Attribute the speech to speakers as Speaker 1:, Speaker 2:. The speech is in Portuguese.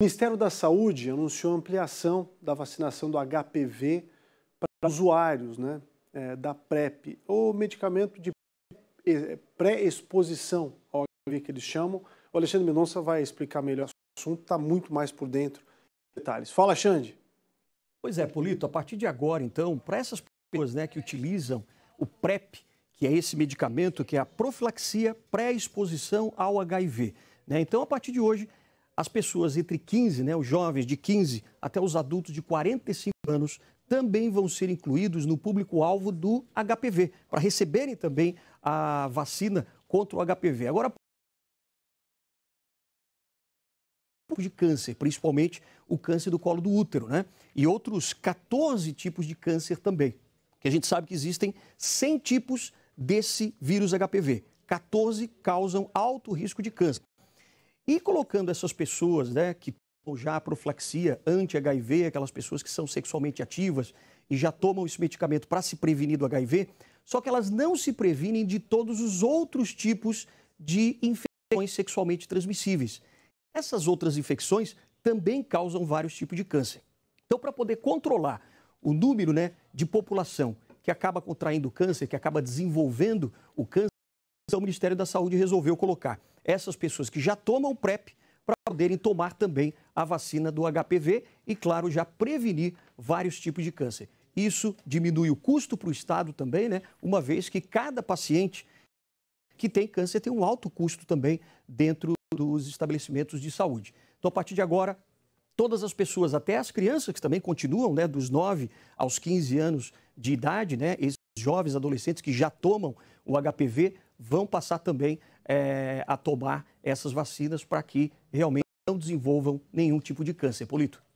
Speaker 1: O Ministério da Saúde anunciou ampliação da vacinação do HPV para usuários né, é, da PrEP, ou medicamento de é, pré-exposição ao HIV que eles chamam. O Alexandre Mendonça vai explicar melhor o assunto, está muito mais por dentro detalhes. Fala, Xande. Pois é, Polito, a partir de agora, então, para
Speaker 2: essas pessoas né, que utilizam o PrEP, que é esse medicamento que é a profilaxia pré-exposição ao HIV. Né? Então, a partir de hoje, as pessoas entre 15, né, os jovens de 15 até os adultos de 45 anos também vão ser incluídos no público-alvo do HPV, para receberem também a vacina contra o HPV. Agora, de câncer, principalmente o câncer do colo do útero, né? E outros 14 tipos de câncer também, que a gente sabe que existem 100 tipos desse vírus HPV. 14 causam alto risco de câncer. E colocando essas pessoas né, que já profilaxia, anti-HIV, aquelas pessoas que são sexualmente ativas e já tomam esse medicamento para se prevenir do HIV, só que elas não se previnem de todos os outros tipos de infecções sexualmente transmissíveis. Essas outras infecções também causam vários tipos de câncer. Então, para poder controlar o número né, de população que acaba contraindo câncer, que acaba desenvolvendo o câncer, é o Ministério da Saúde resolveu colocar essas pessoas que já tomam PrEP para poderem tomar também a vacina do HPV e, claro, já prevenir vários tipos de câncer. Isso diminui o custo para o Estado também, né? uma vez que cada paciente que tem câncer tem um alto custo também dentro dos estabelecimentos de saúde. Então, a partir de agora, todas as pessoas, até as crianças que também continuam, né, dos 9 aos 15 anos de idade, né, esses jovens adolescentes que já tomam o HPV, vão passar também é, a tomar essas vacinas para que realmente não desenvolvam nenhum tipo de câncer. Polito.